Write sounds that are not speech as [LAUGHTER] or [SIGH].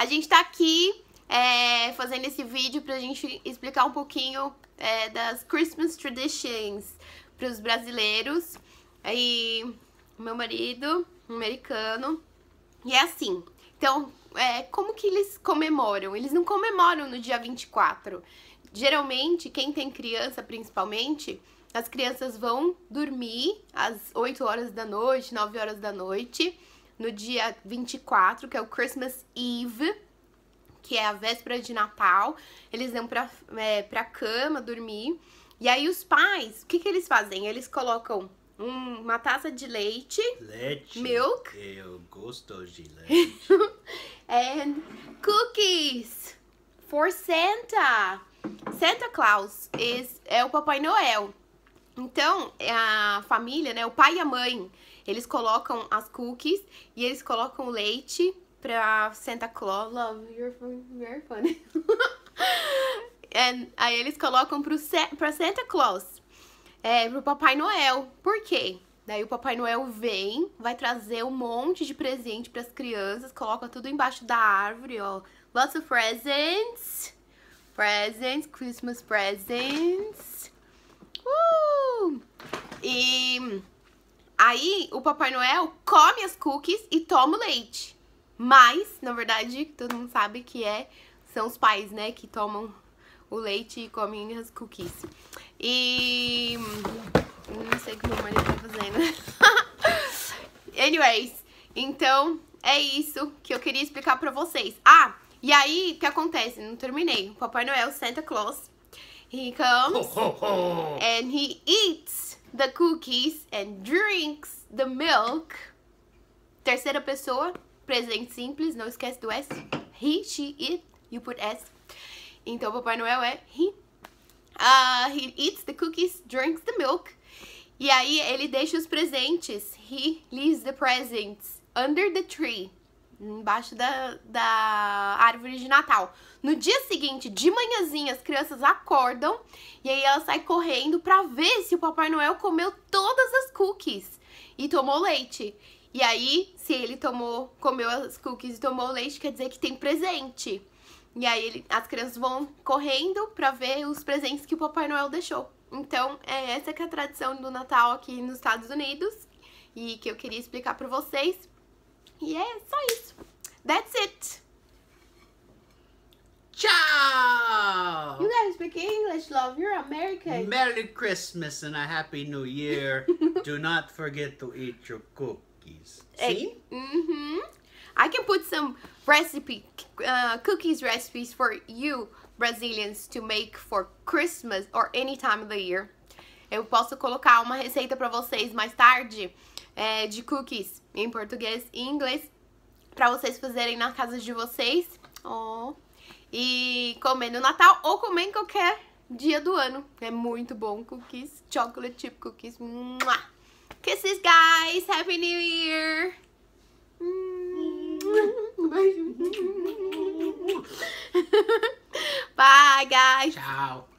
A gente tá aqui é, fazendo esse vídeo pra gente explicar um pouquinho é, das Christmas Traditions pros brasileiros. Aí, meu marido, americano. E é assim. Então, é, como que eles comemoram? Eles não comemoram no dia 24. Geralmente, quem tem criança, principalmente, as crianças vão dormir às 8 horas da noite, 9 horas da noite no dia 24, que é o Christmas Eve, que é a véspera de Natal. Eles vão pra, é, pra cama dormir. E aí os pais, o que, que eles fazem? Eles colocam um, uma taça de leite. Leite. Milk. Eu é gosto de leite. [LAUGHS] and cookies for Santa. Santa Claus is, é o Papai Noel. Então, é a família, né, o pai e a mãe, eles colocam as cookies e eles colocam o leite pra Santa Claus. Love, you're, you're funny. And, [LAUGHS] é, aí eles colocam pro, pra Santa Claus, é, pro Papai Noel. Por quê? Daí o Papai Noel vem, vai trazer um monte de presente para as crianças, coloca tudo embaixo da árvore, ó. Lots of presents. Presents, Christmas presents. E aí o Papai Noel come as cookies e toma o leite. Mas, na verdade, todo mundo sabe que é são os pais, né, que tomam o leite e comem as cookies. E hum, não sei o que meu marido tá fazendo. [LAUGHS] Anyways, então é isso que eu queria explicar pra vocês. Ah, e aí o que acontece? Não terminei. Papai Noel, Santa Claus, He comes ho, ho, ho. and he eats the cookies and drinks the milk. Terceira pessoa, presente simples, não esquece do S. He, she, it, you put S. Então, Papai Noel é he. Uh, he eats the cookies, drinks the milk. E aí, ele deixa os presentes. He leaves the presents under the tree embaixo da, da árvore de Natal. No dia seguinte, de manhãzinha, as crianças acordam e aí ela sai correndo para ver se o Papai Noel comeu todas as cookies e tomou leite. E aí, se ele tomou, comeu as cookies e tomou leite, quer dizer que tem presente. E aí ele, as crianças vão correndo para ver os presentes que o Papai Noel deixou. Então, é essa que é a tradição do Natal aqui nos Estados Unidos e que eu queria explicar para vocês. Yes, That's it. Ciao! You guys speak English, love. You're American. Merry Christmas and a Happy New Year. [LAUGHS] Do not forget to eat your cookies. See? Mm-hmm. I can put some recipe, uh, cookies recipes for you Brazilians to make for Christmas or any time of the year. Eu posso colocar uma receita para vocês mais tarde é, de cookies em português e inglês para vocês fazerem na casa de vocês. Oh. E comer no Natal ou comer em qualquer dia do ano. É muito bom cookies, chocolate chip cookies. Mua! Kisses, guys! Happy New Year! [LAUGHS] Bye, guys! Ciao!